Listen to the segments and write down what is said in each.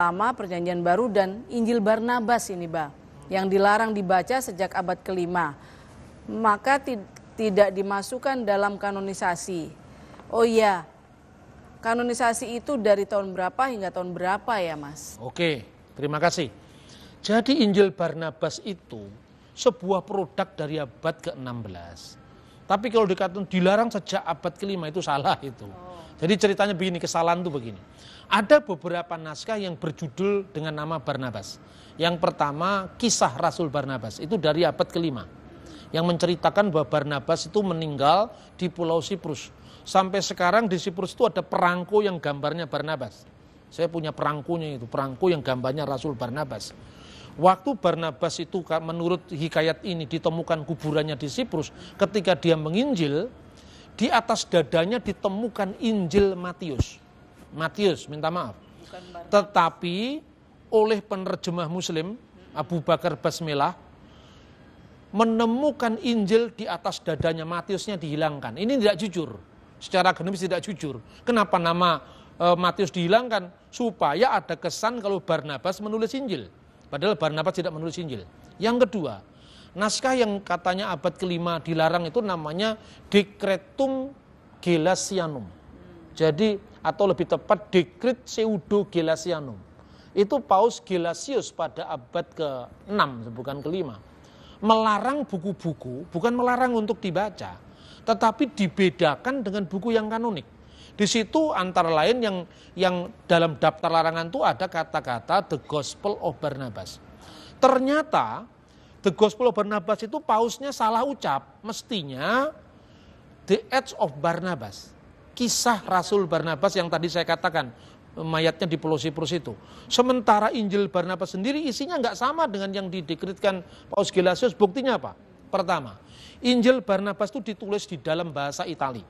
Lama, Perjanjian Baru, dan Injil Barnabas ini, Ba, yang dilarang dibaca sejak abad kelima. Maka tidak dimasukkan dalam kanonisasi. Oh iya, kanonisasi itu dari tahun berapa hingga tahun berapa ya, Mas? Oke, terima kasih. Jadi Injil Barnabas itu sebuah produk dari abad ke-16. Tapi kalau dikatakan dilarang sejak abad kelima itu salah itu. Oh. Jadi ceritanya begini, kesalahan tuh begini. Ada beberapa naskah yang berjudul dengan nama Barnabas. Yang pertama, kisah Rasul Barnabas. Itu dari abad kelima. Yang menceritakan bahwa Barnabas itu meninggal di Pulau Siprus. Sampai sekarang di Siprus itu ada perangko yang gambarnya Barnabas. Saya punya perangkonya itu, perangko yang gambarnya Rasul Barnabas. Waktu Barnabas itu menurut hikayat ini ditemukan kuburannya di Siprus, ketika dia menginjil, di atas dadanya ditemukan Injil Matius. Matius, minta maaf. Tetapi oleh penerjemah Muslim Abu Bakar Basmilah menemukan Injil di atas dadanya Matiusnya dihilangkan. Ini tidak jujur. Secara genomis tidak jujur. Kenapa nama e, Matius dihilangkan? Supaya ada kesan kalau Barnabas menulis Injil. Padahal Barnabas tidak menulis Injil. Yang kedua, naskah yang katanya abad kelima dilarang itu namanya Decretum Gelasianum. Jadi atau lebih tepat Dekret Pseudo Gelasianum. Itu Paus Gelasius pada abad ke-6 bukan ke-5. Melarang buku-buku bukan melarang untuk dibaca, tetapi dibedakan dengan buku yang kanonik. Di situ antara lain yang yang dalam daftar larangan itu ada kata-kata The Gospel of Barnabas. Ternyata The Gospel of Barnabas itu pausnya salah ucap. Mestinya The Acts of Barnabas. Kisah Rasul Barnabas yang tadi saya katakan. Mayatnya di Pulau Siprus itu. Sementara Injil Barnabas sendiri isinya nggak sama dengan yang didekritkan Paus Gelasius. Buktinya apa? Pertama, Injil Barnabas itu ditulis di dalam bahasa Itali.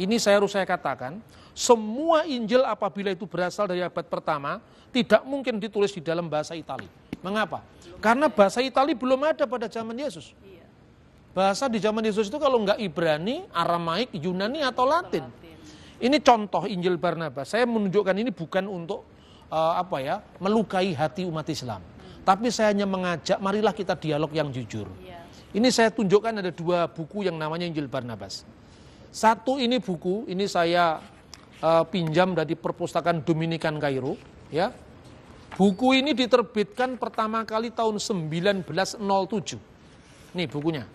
Ini saya harus saya katakan, semua Injil apabila itu berasal dari abad pertama, tidak mungkin ditulis di dalam bahasa Itali Mengapa? Karena bahasa Itali belum ada pada zaman Yesus. Iya. Bahasa di zaman Yesus itu kalau nggak Ibrani, Aramaik, Yunani atau Latin. Ini contoh Injil Barnabas. Saya menunjukkan ini bukan untuk uh, apa ya melukai hati umat Islam. Hmm. Tapi saya hanya mengajak, marilah kita dialog yang jujur. Iya. Ini saya tunjukkan ada dua buku yang namanya Injil Barnabas. Satu ini buku, ini saya uh, pinjam dari perpustakaan Dominikan Kairo, ya. Buku ini diterbitkan pertama kali tahun 1907. Nih bukunya.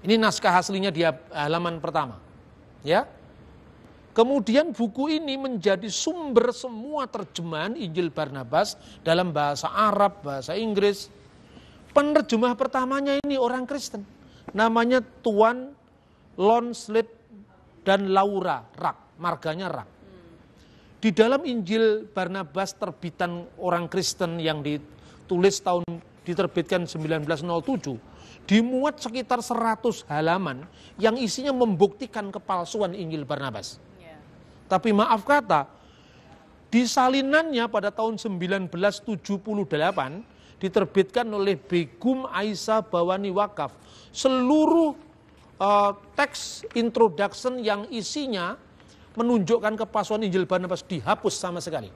Ini naskah aslinya di halaman pertama. Ya. Kemudian buku ini menjadi sumber semua terjemahan Injil Barnabas dalam bahasa Arab, bahasa Inggris. Penerjemah pertamanya ini orang Kristen. Namanya Tuan Lonslet dan Laura Rak, marganya Rak. Di dalam Injil Barnabas terbitan orang Kristen yang ditulis tahun diterbitkan 1907 dimuat sekitar 100 halaman yang isinya membuktikan kepalsuan Injil Barnabas. Ya. Tapi maaf kata, di salinannya pada tahun 1978 diterbitkan oleh Begum Aisa Bawani Wakaf seluruh uh, teks introduction yang isinya menunjukkan kepalsuan Injil Barnabas dihapus sama sekali.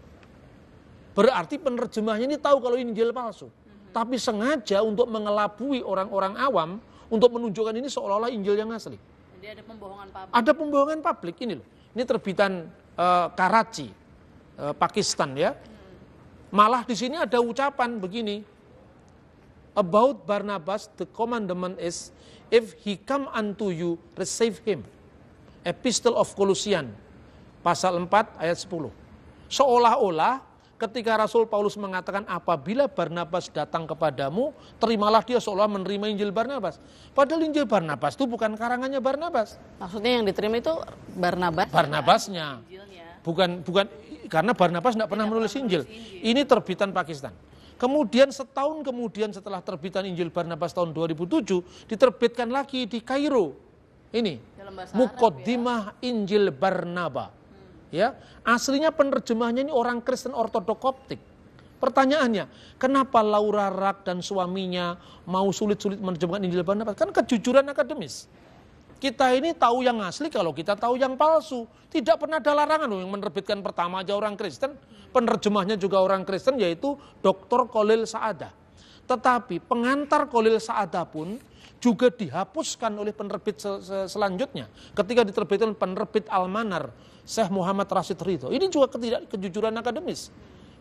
Berarti penerjemahnya ini tahu kalau Injil palsu. Tapi sengaja untuk mengelabui orang-orang awam untuk menunjukkan ini seolah-olah Injil yang asli. Jadi ada pembohongan publik. Ada pembohongan publik ini loh. Ini terbitan uh, Karachi, uh, Pakistan ya. Malah di sini ada ucapan begini. About Barnabas, the commandment is, if he come unto you, receive him. Epistle of Colossian pasal 4 ayat 10. Seolah-olah ketika Rasul Paulus mengatakan apabila Barnabas datang kepadamu, terimalah dia seolah menerima Injil Barnabas. Padahal Injil Barnabas itu bukan karangannya Barnabas. Maksudnya yang diterima itu Barnabas. Barnabasnya. Bukan bukan karena Barnabas tidak pernah iya, menulis Injil. Ini terbitan Pakistan. Kemudian setahun kemudian setelah terbitan Injil Barnabas tahun 2007 diterbitkan lagi di Kairo. Ini Mukodimah ya. Injil Barnabas. Ya, aslinya penerjemahnya ini orang Kristen Ortodok Koptik. Pertanyaannya, kenapa Laura Rak dan suaminya mau sulit-sulit menerjemahkan Injil Barnabas? Kan kejujuran akademis. Kita ini tahu yang asli kalau kita tahu yang palsu. Tidak pernah ada larangan loh yang menerbitkan pertama aja orang Kristen. Penerjemahnya juga orang Kristen yaitu Dr. Kolil Saada. Tetapi pengantar Kolil Saada pun juga dihapuskan oleh penerbit selanjutnya. Ketika diterbitkan penerbit Almanar Syekh Muhammad Rashid Ridho. Ini juga ketidak kejujuran akademis.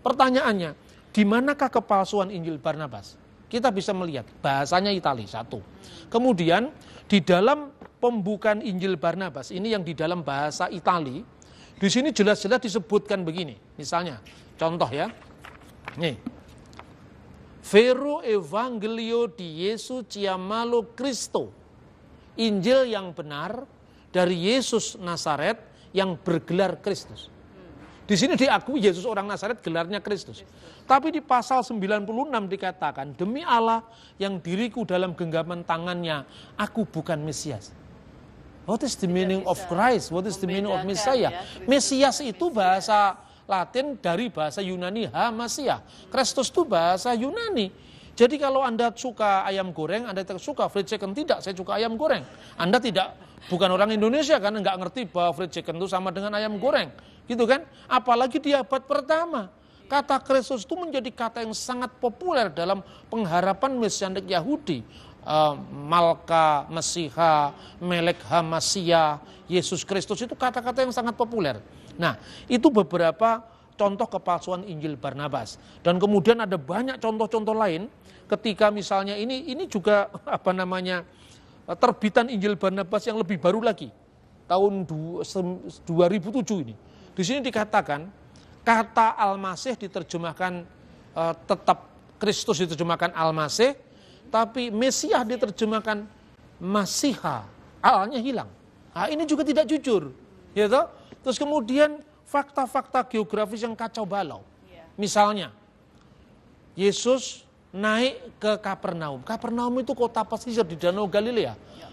Pertanyaannya, di manakah kepalsuan Injil Barnabas? Kita bisa melihat bahasanya Itali satu. Kemudian di dalam pembukaan Injil Barnabas ini yang di dalam bahasa Itali di sini jelas-jelas disebutkan begini. Misalnya, contoh ya. Nih. Vero Evangelio di Yesus Ciamalo Cristo, Injil yang benar dari Yesus Nazaret yang bergelar Kristus. Di sini diakui Yesus orang Nazaret gelarnya Kristus. Tapi di pasal 96 dikatakan, demi Allah yang diriku dalam genggaman tangannya, aku bukan Mesias. What is the meaning of Christ? What is the meaning of Messiah? Ya, Mesias itu bahasa Latin dari bahasa Yunani Hamasiah. Kristus itu bahasa Yunani jadi kalau Anda suka ayam goreng, Anda suka fried chicken, tidak, saya suka ayam goreng. Anda tidak, bukan orang Indonesia kan, nggak ngerti bahwa fried chicken itu sama dengan ayam goreng. Gitu kan? Apalagi di abad pertama. Kata Kristus itu menjadi kata yang sangat populer dalam pengharapan Mesianik Yahudi. Uh, Malka, Mesiha, Melek Hamasia, Yesus Kristus itu kata-kata yang sangat populer. Nah, itu beberapa contoh kepalsuan Injil Barnabas. Dan kemudian ada banyak contoh-contoh lain ketika misalnya ini ini juga apa namanya eh, terbitan Injil Barnabas yang lebih baru lagi tahun 2007 ini. Di sini dikatakan kata Al-Masih diterjemahkan eh, tetap Kristus diterjemahkan Al-Masih tapi Mesiah diterjemahkan Masiha. Alnya hilang. Nah, ini juga tidak jujur. Ya gitu. toh? Terus kemudian fakta-fakta geografis yang kacau balau. Iya. Misalnya, Yesus naik ke Kapernaum. Kapernaum itu kota pesisir di Danau Galilea. Ya,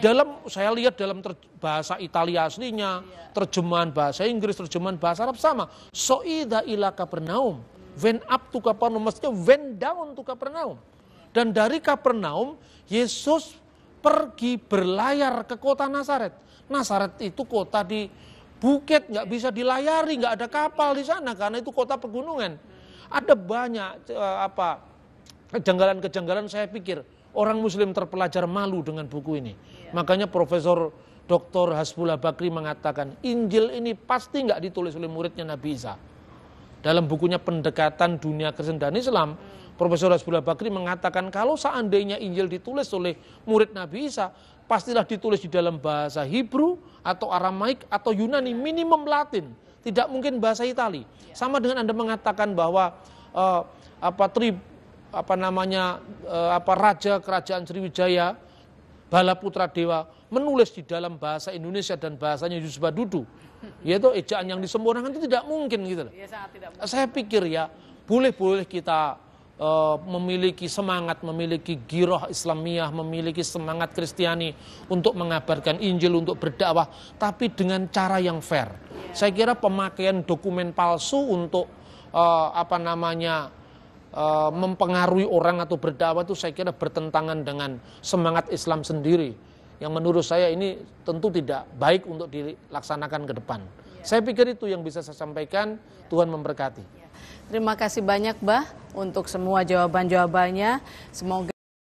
dalam saya lihat dalam ter, bahasa Italia aslinya, iya. terjemahan bahasa Inggris, terjemahan bahasa Arab sama. Soida ila Kapernaum. when up to Kapernaum, maksudnya when down to Kapernaum. Dan dari Kapernaum, Yesus pergi berlayar ke kota Nazaret. Nazaret itu kota di Bukit nggak bisa dilayari, nggak ada kapal di sana karena itu kota pegunungan. Ada banyak eh, apa kejanggalan-kejanggalan saya pikir orang muslim terpelajar malu dengan buku ini. Iya. Makanya Profesor Dr. Hasbullah Bakri mengatakan Injil ini pasti nggak ditulis oleh muridnya Nabi Isa. Dalam bukunya Pendekatan Dunia Kristen dan Islam, hmm. Profesor Hasbullah Bakri mengatakan kalau seandainya Injil ditulis oleh murid Nabi Isa, pastilah ditulis di dalam bahasa Hebrew atau Aramaik atau Yunani minimum Latin tidak mungkin bahasa Itali sama dengan anda mengatakan bahwa uh, apa tri apa namanya uh, apa raja kerajaan Sriwijaya Bala Putra Dewa menulis di dalam bahasa Indonesia dan bahasanya Yusuf Dudu yaitu ejaan yang disempurnakan itu tidak mungkin gitu loh. Ya, tidak mungkin. Saya pikir ya boleh-boleh kita Eh, memiliki semangat, memiliki giroh Islamiah, memiliki semangat Kristiani untuk mengabarkan Injil, untuk berdakwah, tapi dengan cara yang fair. Saya kira pemakaian dokumen palsu untuk uh, apa namanya uh, mempengaruhi orang atau berdakwah itu saya kira bertentangan dengan semangat Islam sendiri. Yang menurut saya ini tentu tidak baik untuk dilaksanakan ke depan. Saya pikir itu yang bisa saya sampaikan. Tuhan memberkati. Terima kasih banyak, Bah, untuk semua jawaban-jawabannya. Semoga